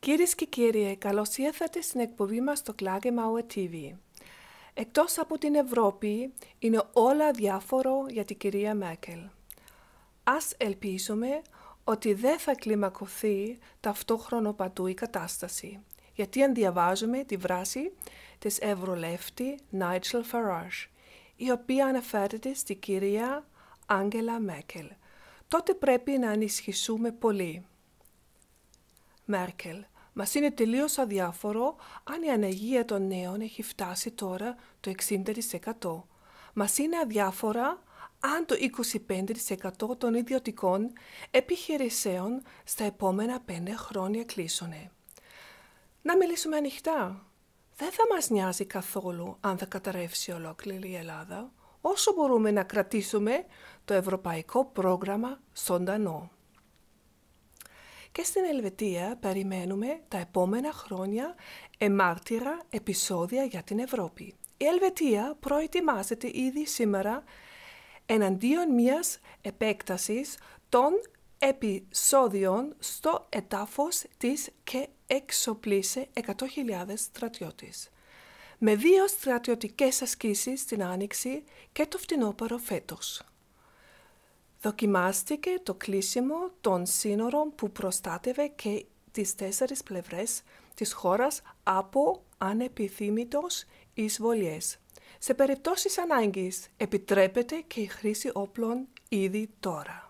Κύριε και κύριοι, καλώς ήρθατε στην εκπομπή μας στο Μαουε TV. Εκτός από την Ευρώπη, είναι όλα διάφορο για την κυρία Μέρκελ. Ας ελπίσουμε ότι δεν θα κλιμακωθεί ταυτόχρονο παντού η κατάσταση, γιατί αν διαβάζουμε τη βράση της Ευρωλεύτη Νάιτσελ Φαράζ, η οποία αναφέρεται στην κυρία Άγγελα Μέρκελ, τότε πρέπει να ανησυχήσουμε πολύ. Μέρκελ. μας είναι τελείως αδιάφορο αν η ανεργία των νέων έχει φτάσει τώρα το 60%. μας είναι αδιάφορα αν το 25% των ιδιωτικών επιχειρήσεων στα επόμενα πέντε χρόνια κλείσουνε. Να μιλήσουμε ανοιχτά. Δεν θα μας νοιάζει καθόλου αν θα καταρρεύσει ολόκληρη η Ελλάδα, όσο μπορούμε να κρατήσουμε το ευρωπαϊκό πρόγραμμα ζωντανό και στην Ελβετία περιμένουμε τα επόμενα χρόνια εμάρτυρα επεισόδια για την Ευρώπη. Η Ελβετία προετοιμάζεται ήδη σήμερα εναντίον μιας επέκτασης των επεισόδιων στο ετάφος της και εξοπλίσε 100.000 στρατιώτες. Με δύο στρατιωτικές ασκήσεις την Άνοιξη και το φθινόπωρο φέτος. Δοκιμάστηκε το κλείσιμο των σύνορων που προστάτευε και τις τέσσερις πλευρές της χώρας από ανεπιθύμητος εισβολιές. Σε περιπτώσεις ανάγκης επιτρέπεται και η χρήση όπλων ήδη τώρα.